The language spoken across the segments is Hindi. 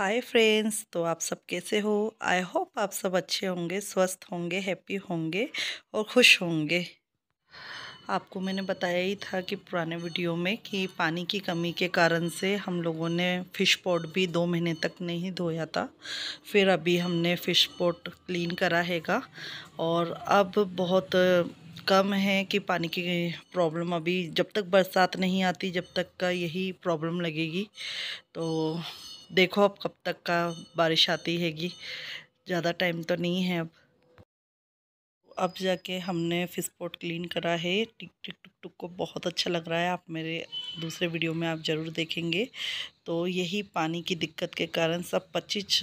हाय फ्रेंड्स तो आप सब कैसे हो आई होप आप सब अच्छे होंगे स्वस्थ होंगे हैप्पी होंगे और खुश होंगे आपको मैंने बताया ही था कि पुराने वीडियो में कि पानी की कमी के कारण से हम लोगों ने फ़िश पॉट भी दो महीने तक नहीं धोया था फिर अभी हमने फ़िश पॉट क्लीन करा हैगा और अब बहुत कम है कि पानी की प्रॉब्लम अभी जब तक बरसात नहीं आती जब तक का यही प्रॉब्लम लगेगी तो देखो अब कब तक का बारिश आती हैगी ज़्यादा टाइम तो नहीं है अब अब जाके हमने फिसपोर्ट क्लीन करा है टिक टिक टुक टुक को बहुत अच्छा लग रहा है आप मेरे दूसरे वीडियो में आप ज़रूर देखेंगे तो यही पानी की दिक्कत के कारण सब 25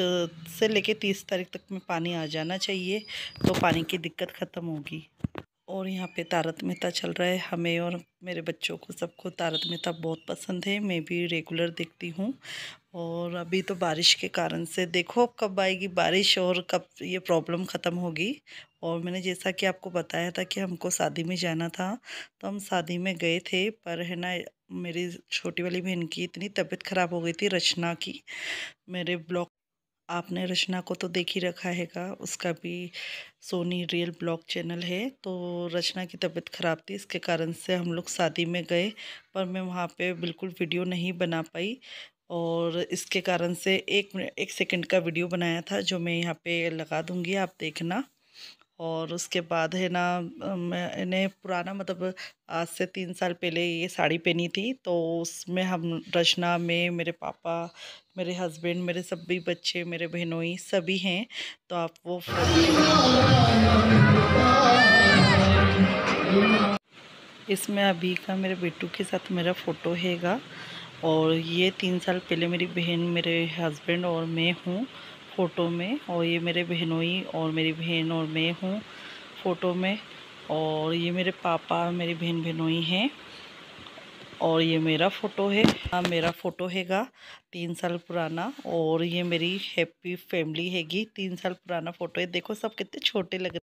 से लेके 30 तारीख तक में पानी आ जाना चाहिए तो पानी की दिक्कत ख़त्म होगी और यहाँ पे तारत मेहता चल रहा है हमें और मेरे बच्चों को सबको तारत मेहता बहुत पसंद है मैं भी रेगुलर देखती हूँ और अभी तो बारिश के कारण से देखो कब आएगी बारिश और कब ये प्रॉब्लम ख़त्म होगी और मैंने जैसा कि आपको बताया था कि हमको शादी में जाना था तो हम शादी में गए थे पर है ना मेरी छोटी वाली बहन की इतनी तबीयत ख़राब हो गई थी रचना की मेरे ब्लॉक आपने रचना को तो देख ही रखा हैगा उसका भी सोनी रियल ब्लॉग चैनल है तो रचना की तबीयत ख़राब थी इसके कारण से हम लोग शादी में गए पर मैं वहाँ पे बिल्कुल वीडियो नहीं बना पाई और इसके कारण से एक मिनट एक सेकंड का वीडियो बनाया था जो मैं यहाँ पे लगा दूँगी आप देखना और उसके बाद है ना मैंने पुराना मतलब आज से तीन साल पहले ये साड़ी पहनी थी तो उसमें हम रचना में मेरे पापा मेरे हस्बैंड मेरे सभी बच्चे मेरे बहनोई सभी हैं तो आप वो इसमें अभी का मेरे बेटू के साथ मेरा फ़ोटो हैगा और ये तीन साल पहले मेरी बहन मेरे हस्बैंड और मैं हूँ फ़ोटो में और ये मेरे बहनोई और मेरी बहन और मैं हूँ फ़ोटो में और ये मेरे पापा मेरी बहन बहनोई हैं और ये मेरा फ़ोटो है हाँ मेरा फ़ोटो हैगा तीन साल पुराना और ये मेरी हैप्पी फैमिली हैगी तीन साल पुराना फ़ोटो है देखो सब कितने छोटे लग रहे